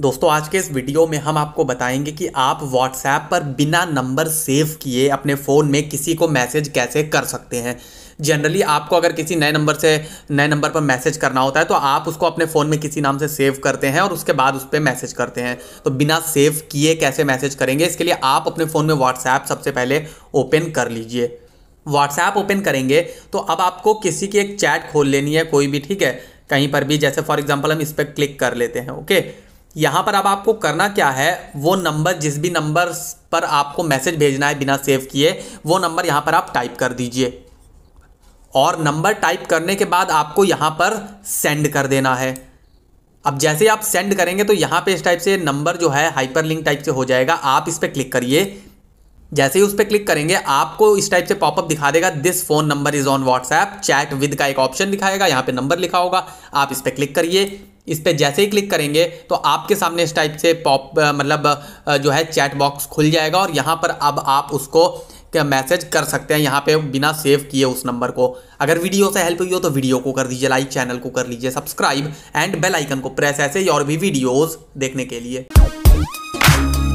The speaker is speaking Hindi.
दोस्तों आज के इस वीडियो में हम आपको बताएंगे कि आप व्हाट्सएप पर बिना नंबर सेव किए अपने फ़ोन में किसी को मैसेज कैसे कर सकते हैं जनरली आपको अगर किसी नए नंबर से नए नंबर पर मैसेज करना होता है तो आप उसको अपने फ़ोन में किसी नाम से सेव करते हैं और उसके बाद उस पर मैसेज करते हैं तो बिना सेव किए कैसे मैसेज करेंगे इसके लिए आप अपने फ़ोन में व्हाट्सएप सबसे पहले ओपन कर लीजिए व्हाट्सएप ओपन करेंगे तो अब आपको किसी की एक चैट खोल लेनी है कोई भी ठीक है कहीं पर भी जैसे फॉर एग्जाम्पल हम इस पर क्लिक कर लेते हैं ओके यहाँ पर अब आपको करना क्या है वो नंबर जिस भी नंबर पर आपको मैसेज भेजना है बिना सेव किए वो नंबर यहाँ पर आप टाइप कर दीजिए और नंबर टाइप करने के बाद आपको यहाँ पर सेंड कर देना है अब जैसे आप सेंड करेंगे तो यहाँ पे इस टाइप से नंबर जो है हाइपर लिंक टाइप से हो जाएगा आप इस पर क्लिक करिए जैसे ही उस पर क्लिक करेंगे आपको इस टाइप से पॉपअप दिखा देगा this phone number is on WhatsApp chat with का एक ऑप्शन दिखाएगा यहाँ पे नंबर लिखा होगा आप इस पर क्लिक करिए इस पर जैसे ही क्लिक करेंगे तो आपके सामने इस टाइप से पॉप मतलब जो है चैट बॉक्स खुल जाएगा और यहाँ पर अब आप उसको मैसेज कर सकते हैं यहाँ पे बिना सेव किए उस नंबर को अगर वीडियो से हेल्प हुई हो तो वीडियो को कर दीजिए लाइक चैनल को कर लीजिए सब्सक्राइब एंड बेल आइकन को प्रेस ऐसे और भी वीडियोज़ देखने के लिए